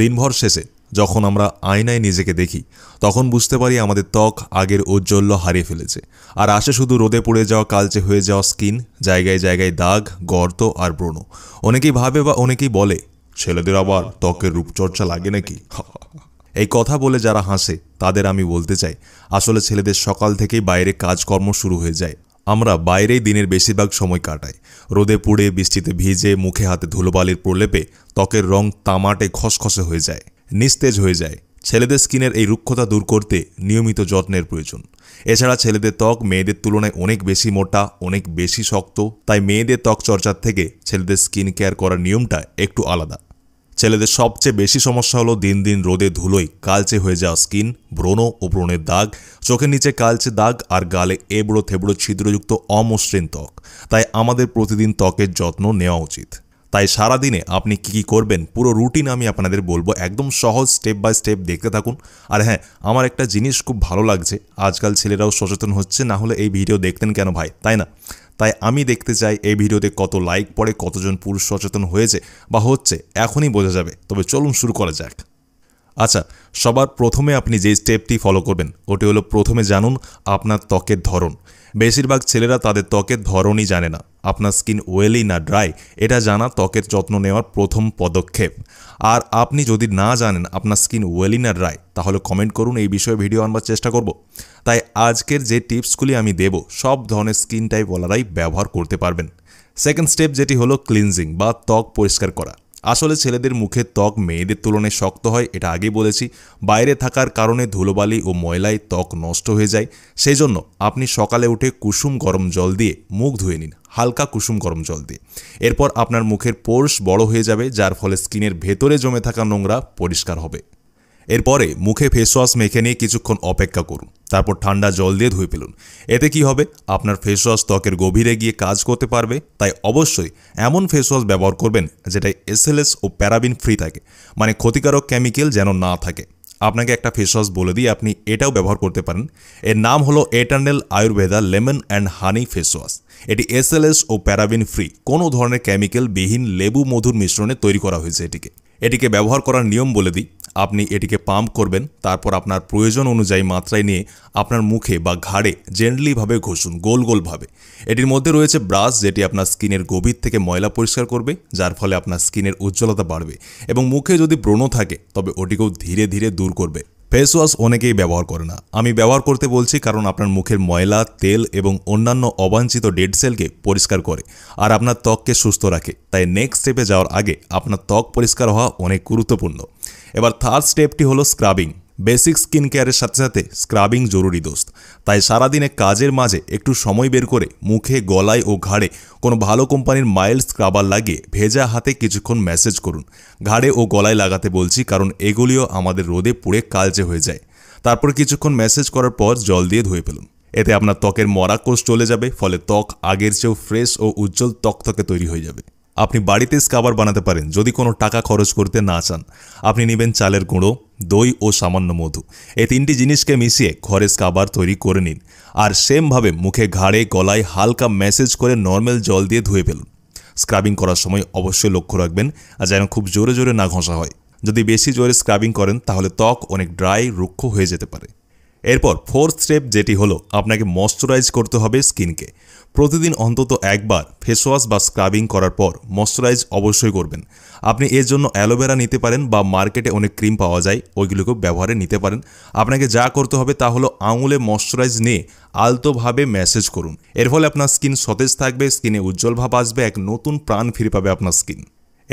দিনভর শেষে যখন আমরা আয়নায় নিজেকে দেখি তখন বুঝতে পারি আমাদের ত্বক আগের ঔজ্জ্বল্য হারিয়ে ফেলেছে আর আসে শুধু রোদে পড়ে যাওয়া কালচে হয়ে যাওয়া স্কিন জায়গায় জায়গায় দাগ গর্ত আর ব্রণ অনেকেই ভাবে বা অনেকেই বলে ছেলেদের আবার ত্বকের রূপচর্চা লাগে নাকি এই কথা বলে যারা হাসে তাদের আমি বলতে চাই আসলে ছেলেদের সকাল থেকেই বাইরে কাজকর্ম শুরু হয়ে যায় আমরা বাইরেই দিনের বেশিরভাগ সময় কাটাই রোদে পুড়ে বৃষ্টিতে ভিজে মুখে হাতে ধুলোবালির প্রলেপে ত্বকের রং তামাটে খসখসে হয়ে যায় নিস্তেজ হয়ে যায় ছেলেদের স্কিনের এই রুক্ষতা দূর করতে নিয়মিত যত্নের প্রয়োজন এছাড়া ছেলেদের ত্বক মেয়েদের তুলনায় অনেক বেশি মোটা অনেক বেশি শক্ত তাই মেয়েদের ত্বক চর্চার থেকে ছেলেদের স্কিন কেয়ার করার নিয়মটা একটু আলাদা ছেলেদের সবচেয়ে বেশি সমস্যা হলো দিন দিন রোদে ধুলোয় কালচে হয়ে যাওয়া স্কিন ব্রণ ও ব্রণের দাগ চোখের নিচে কালচে দাগ আর গালে এবড়ো থেবড়ো ছিদ্রযুক্ত অমসৃণ ত্বক তাই আমাদের প্রতিদিন ত্বকের যত্ন নেওয়া উচিত তাই সারাদিনে আপনি কি কি করবেন পুরো রুটিন আমি আপনাদের বলবো একদম সহজ স্টেপ বাই স্টেপ দেখতে থাকুন আর হ্যাঁ আমার একটা জিনিস খুব ভালো লাগছে আজকাল ছেলেরাও সচেতন হচ্ছে না হলে এই ভিডিও দেখতেন কেন ভাই তাই না তাই আমি দেখতে চাই এই ভিডিওতে কত লাইক পড়ে কতজন পুরুষ সচেতন হয়েছে বা হচ্ছে এখনই বোঝা যাবে তবে চলুন শুরু করা যাক আচ্ছা সবার প্রথমে আপনি যে স্টেপটি ফলো করবেন ওটি হলো প্রথমে জানুন আপনার ত্বকের ধরন বেশিরভাগ ছেলেরা তাদের ত্বকের ধরনই জানে না আপনার স্কিন ওয়েলি না ড্রাই এটা জানা ত্বকের যত্ন নেওয়ার প্রথম পদক্ষেপ আর আপনি যদি না জানেন আপনার স্কিন ওয়েলি না ড্রাই তাহলে কমেন্ট করুন এই বিষয়ে ভিডিও আনবার চেষ্টা করব তাই আজকের যে টিপসগুলি আমি দেব সব ধরনের স্কিন টাইপ ওলারাই ব্যবহার করতে পারবেন সেকেন্ড স্টেপ যেটি হলো ক্লিনজিং বা ত্বক পরিষ্কার করা আসলে ছেলেদের মুখের ত্বক মেয়েদের তুলনায় শক্ত হয় এটা আগে বলেছি বাইরে থাকার কারণে ধুলোবালি ও ময়লায় ত্বক নষ্ট হয়ে যায় সেই জন্য আপনি সকালে উঠে কুসুম গরম জল দিয়ে মুখ ধুয়ে নিন হালকা কুসুম গরম জল দিয়ে এরপর আপনার মুখের পোর্স বড় হয়ে যাবে যার ফলে স্কিনের ভেতরে জমে থাকা নোংরা পরিষ্কার হবে এরপরে মুখে ফেসওয়াশ মেখে নিয়ে কিছুক্ষণ অপেক্ষা করুন তারপর ঠান্ডা জল দিয়ে ধুয়ে ফেলুন এতে কি হবে আপনার ফেসওয়াশ ত্বকের গভীরে গিয়ে কাজ করতে পারবে তাই অবশ্যই এমন ফেসওয়াশ ব্যবহার করবেন যেটা এসএলএস ও প্যারাবিন ফ্রি থাকে মানে ক্ষতিকারক কেমিক্যাল যেন না থাকে আপনাকে একটা ফেসওয়াশ বলে দিয়ে আপনি এটাও ব্যবহার করতে পারেন এর নাম হলো eternal Ayurveda lemon and honey face wash এটি এসএলএস ও প্যারাবিন ফ্রি কোনো ধরনের কেমিক্যাল বিহীন লেবু মধুর মিশ্রণে তৈরি করা হয়েছে এটিকে এটিকে ব্যবহার করার নিয়ম বলে দিই আপনি এটিকে পাম্প করবেন তারপর আপনার প্রয়োজন অনুযায়ী মাত্রায় নিয়ে আপনার মুখে বা ঘাড়ে জেন্টলিভাবে ঘষুন গোল গোলভাবে এটির মধ্যে রয়েছে ব্রাশ যেটি আপনার স্কিনের গভীর থেকে ময়লা পরিষ্কার করবে যার ফলে আপনার স্কিনের উজ্জ্বলতা বাড়বে এবং মুখে যদি ব্রণ থাকে তবে ওটিকেও ধীরে ধীরে দূর করবে ফেস ওয়াশ অনেকেই ব্যবহার করে না আমি ব্যবহার করতে বলছি কারণ আপনার মুখের ময়লা তেল এবং অন্যান্য অবাঞ্ছিত ডেড সেলকে পরিষ্কার করে আর আপনার ত্বককে সুস্থ রাখে তাই নেক্সট স্টেপে যাওয়ার আগে আপনার ত্বক পরিষ্কার হওয়া অনেক গুরুত্বপূর্ণ এবার থার্ড স্টেপটি হলো স্ক্রাবিং বেসিক স্কিন কেয়ারের সাথে সাথে স্ক্রাবিং জরুরি দোস্ত তাই সারাদিনে কাজের মাঝে একটু সময় বের করে মুখে গলায় ও ঘাড়ে কোনো ভালো কোম্পানির মাইল্ড স্ক্রাবার লাগিয়ে ভেজা হাতে কিছুক্ষণ ম্যাসেজ করুন ঘাড়ে ও গলায় লাগাতে বলছি কারণ এগুলিও আমাদের রোদে পুড়ে কালচে হয়ে যায় তারপর কিছুক্ষণ ম্যাসেজ করার পর জল দিয়ে ধুয়ে ফেলুন এতে আপনার ত্বকের মরা কোষ চলে যাবে ফলে ত্বক আগের চেয়েও ফ্রেশ ও উজ্জ্বল ত্বক ত্বকে তৈরি হয়ে যাবে আপনি বাড়িতে স্কাবার বানাতে পারেন যদি কোনো টাকা খরচ করতে না চান আপনি নেবেন চালের গুঁড়ো দই ও সামান্য মধু এই তিনটি জিনিসকে মিশিয়ে ঘরের স্কাবার তৈরি করে নিন আর সেমভাবে মুখে ঘাড়ে গলায় হালকা ম্যাসেজ করে নর্মাল জল দিয়ে ধুয়ে ফেলুন স্ক্রাবিং করার সময় অবশ্যই লক্ষ্য রাখবেন আর যেন খুব জোরে জোরে না ঘষা হয় যদি বেশি জোরে স্ক্রাবিং করেন তাহলে ত্বক অনেক ড্রাই রুক্ষ হয়ে যেতে পারে এরপর ফোর্থ স্টেপ যেটি হলো আপনাকে ময়শ্চারাইজ করতে হবে স্কিনকে প্রতিদিন অন্তত একবার ফেসওয়াশ বা স্ক্রাবিং করার পর ময়শ্চারাইজ অবশ্যই করবেন আপনি এর জন্য অ্যালোভেরা নিতে পারেন বা মার্কেটে অনেক ক্রিম পাওয়া যায় ওইগুলোকেও ব্যবহারে নিতে পারেন আপনাকে যা করতে হবে তা হলো আঙুলে ময়শ্চারাইজ নিয়ে আলতোভাবে ম্যাসেজ করুন এর ফলে আপনার স্কিন সতেজ থাকবে স্কিনে উজ্জ্বল ভাব আসবে এক নতুন প্রাণ ফিরে পাবে আপনার স্কিন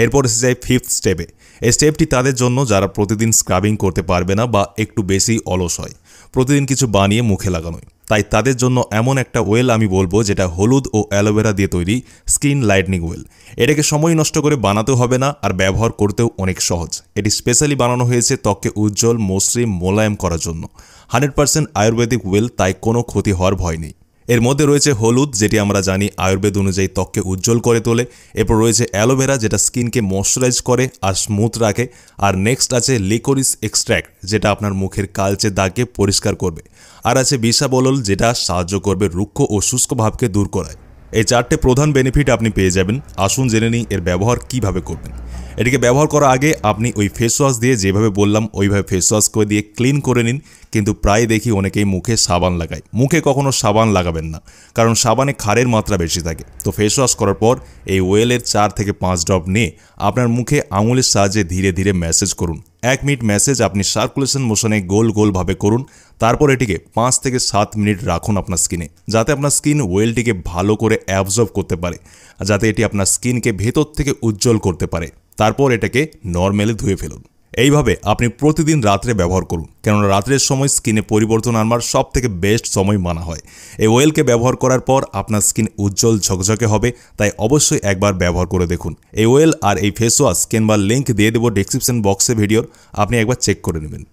এরপর এসে যায় ফিফথ স্টেপে এই স্টেপটি তাদের জন্য যারা প্রতিদিন স্ক্রাবিং করতে পারবে না বা একটু বেশি অলস হয় প্রতিদিন কিছু বানিয়ে মুখে লাগানোই তাই তাদের জন্য এমন একটা ওয়েল আমি বলবো যেটা হলুদ ও অ্যালোভেরা দিয়ে তৈরি স্কিন লাইটনিং ওয়েল এটাকে সময় নষ্ট করে বানাতেও হবে না আর ব্যবহার করতেও অনেক সহজ এটি স্পেশালি বানানো হয়েছে ত্বককে উজ্জ্বল মসৃণ মোলায়েম করার জন্য হান্ড্রেড পার্সেন্ট আয়ুর্বেদিক ওয়েল তাই কোনো ক্ষতি হওয়ার ভয় নেই এর মধ্যে রয়েছে হলুদ যেটি আমরা জানি আয়ুর্বেদ অনুযায়ী ত্বককে উজ্জ্বল করে তোলে এরপর রয়েছে অ্যালোভেরা যেটা স্কিনকে ময়শ্চারাইজ করে আর স্মুথ রাখে আর নেক্সট আছে লিকোরিস এক্সট্র্যাক্ট যেটা আপনার মুখের কালচে দাগকে পরিষ্কার করবে আর আছে বিষাবলল যেটা সাহায্য করবে রুক্ষ ও শুষ্ক ভাবকে দূর করায় এই চারটে প্রধান বেনিফিট আপনি পেয়ে যাবেন আসুন জেনে নিই এর ব্যবহার কিভাবে করবেন এটিকে ব্যবহার করার আগে আপনি ওই ফেস ওয়াশ দিয়ে যেভাবে বললাম ওইভাবে ফেস ওয়াশ করে দিয়ে ক্লিন করে নিন কিন্তু প্রায় দেখি অনেকেই মুখে সাবান লাগায় মুখে কখনো সাবান লাগাবেন না কারণ সাবানে খারের মাত্রা বেশি থাকে তো ফেস ওয়াশ করার পর এই ওয়েলের চার থেকে পাঁচ ড্রপ নিয়ে আপনার মুখে আঙুলের সাহায্যে ধীরে ধীরে ম্যাসেজ করুন এক মিনিট ম্যাসেজ আপনি সার্কুলেশন মোশনে গোল গোলভাবে করুন তারপর এটিকে পাঁচ থেকে সাত মিনিট রাখুন আপনার স্কিনে যাতে আপনার স্কিন ওয়েলটিকে ভালো করে অ্যাবজর্ব করতে পারে যাতে এটি আপনার স্কিনকে ভেতর থেকে উজ্জ্বল করতে পারে তারপর এটাকে নর্মালি ধুয়ে ফেলুন এইভাবে আপনি প্রতিদিন রাত্রে ব্যবহার করুন কেননা রাত্রের সময় স্কিনে পরিবর্তন আনবার সব থেকে বেস্ট সময় মানা হয় এই ওয়েলকে ব্যবহার করার পর আপনার স্কিন উজ্জ্বল ঝকঝকে হবে তাই অবশ্যই একবার ব্যবহার করে দেখুন এই ওয়েল আর এই ফেস ওয়াশ কিংবা লিঙ্ক দিয়ে দেবো ডিসক্রিপশন বক্সে ভিডিওর আপনি একবার চেক করে নেবেন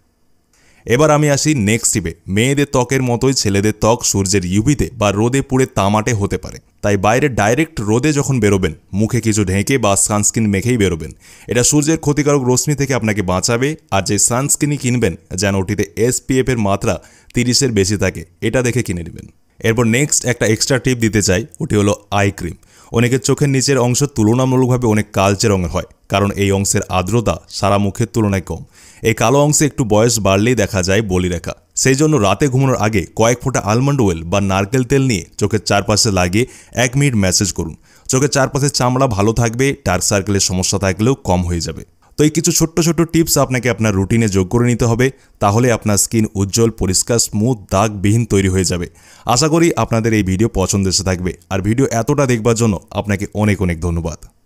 এবার আমি আসি নেক্সট টিপে মেয়েদের ত্বকের মতোই ছেলেদের ত্বক সূর্যের ইউভিতে বা রোদে পুড়ে তামাটে হতে পারে তাই বাইরে ডাইরেক্ট রোদে যখন বেরোবেন মুখে কিছু ঢেকে বা সানস্ক্রিন মেখেই বেরোবেন এটা সূর্যের ক্ষতিকারক রশ্মি থেকে আপনাকে বাঁচাবে আর যে সানস্ক্রিনই কিনবেন যেন ওটিতে এসপিএফের মাত্রা তিরিশের বেশি থাকে এটা দেখে কিনে নেবেন এরপর নেক্সট একটা এক্সট্রা টিপ দিতে চাই ওটি হলো আই ক্রিম অনেকের চোখের নিচের অংশ তুলনামূলকভাবে অনেক কালচে রঙের হয় কারণ এই অংশের আর্দ্রতা সারা মুখের তুলনায় কম এই কালো অংশে একটু বয়স বাড়লেই দেখা যায় বলি রেখা সেই জন্য রাতে ঘুমানোর আগে কয়েক ফোঁটা আলমন্ড ওয়েল বা নারকেল তেল নিয়ে চোখের চারপাশে লাগিয়ে এক মিনিট ম্যাসেজ করুন চোখের চারপাশে চামড়া ভালো থাকবে টার্ক সার্কেলের সমস্যা থাকলেও কম হয়ে যাবে তো এই কিছু ছোট্ট ছোট্ট টিপস আপনাকে আপনার রুটিনে যোগ করে নিতে হবে তাহলে আপনার স্কিন উজ্জ্বল পরিষ্কার স্মুথ দাগবিহীন তৈরি হয়ে যাবে আশা করি আপনাদের এই ভিডিও পছন্দ এসে থাকবে আর ভিডিও এতটা দেখবার জন্য আপনাকে অনেক অনেক ধন্যবাদ